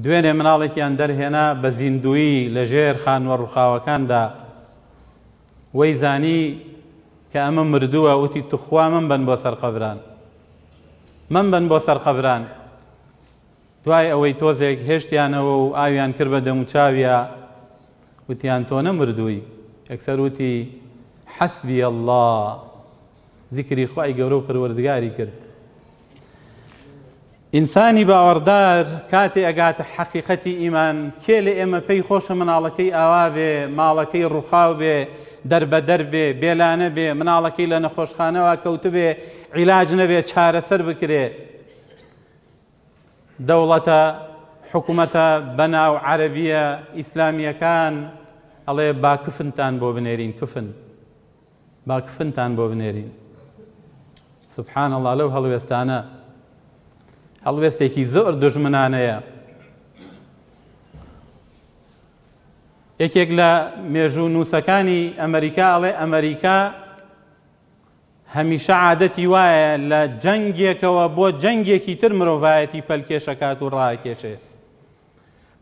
دوێنێ مناڵێکیان دەرهێنا بە زیندوی لەژێر خانوە ڕووخاوەکاندا وەی زانی کە ئەمە مردووە وتی توخوا من بن بۆ سەرقەبران من بن بۆ سەرقەبران دوای ئەوەی تۆزێک هێشتیانەوە و ئاویان کرد بە دەموچاویە وتیان تۆ نەمردووی ئەکسەر وتی حەسبی الله زیکری خی گەورە و پەروەردگاری کرد ئینسانی باوەڕدار کاتێ ئەگاتە حەقیقەتی ئیمان کێ لە ئێمە پێی خۆشە مناڵەکەی ئاوا بێ ماڵەکەی ڕووخاو بێ دەربە دەربێ بێلانە بێ مناڵەکەی لە نەخۆشخانەوە کەوتبێ عیلاج نەبێ چارەسەر بکرێ دەوڵەتە حکوومەتە بەناو عەربیە ئیسلامیەکان ئەڵێ باکفنتان بۆ بنێرین کفن باکفنتان بۆ بنێرین سبحان الله لەو هەڵوێستانە هەڵوێستێکی زۆر دژمنانەیە. یەکێک لە مێژوو نووسەکانی ئەمریکا ئەڵێ ئەمریکا هەمیشە عادەتی وایە لە جەنگێکەوە بۆ جەنگێکی تر مرۆڤایەتی پەلکێشەکات و ڕاکێشێ.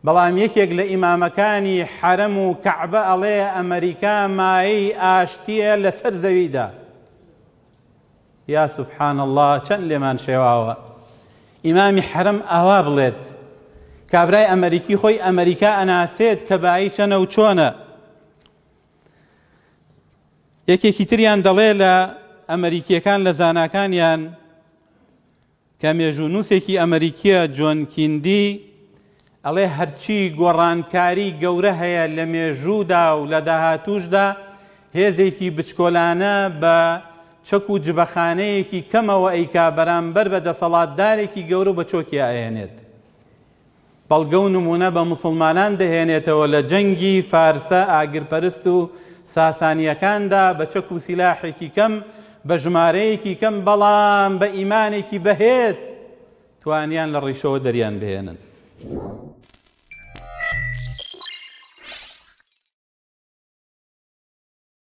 بەڵام یەکێک لە ئیمامەکانی حەرم و کەعبە ئەڵێ ئەمریکا مایی ئاشتیە لەسەر زەویدا. یا سوبحان الله چەند لێمان شێواوە. ئیمامی حرم ئاوا بڵێت کابرای ئەمریکی خۆی ئەمریکا ئەناسێت کە باایی چەنە و چۆنە یەکێکی تریان دەڵێ لە ئەمریکیەکان لە زانکانیان کە مێژونوسێکی ئەمریکیە جۆنکیندی ئەڵێ هەرچی گۆڕانکاری گەورە هەیە لە مێژوودا و لە داهاتوشدا هێزێکی بچکۆلانە بە چەک و جبەخانەیەکی کەمەوە ئەیکا بەرامبەر بە دەسەڵاتدارێکی گەورە بە چۆکی ئاێنێت. بەڵگە و نمونە بە مسلمانان دەهێنێتەوە لە جەنگی فارسە ئاگرپەرست و ساسانیەکاندا بە چەک و سیلاحێکی کەم بە ژمارەیەکی کەم بەڵام بە ئیمانێکی بەهێز توانیان لە ڕیشەوە دەریان بهێنن.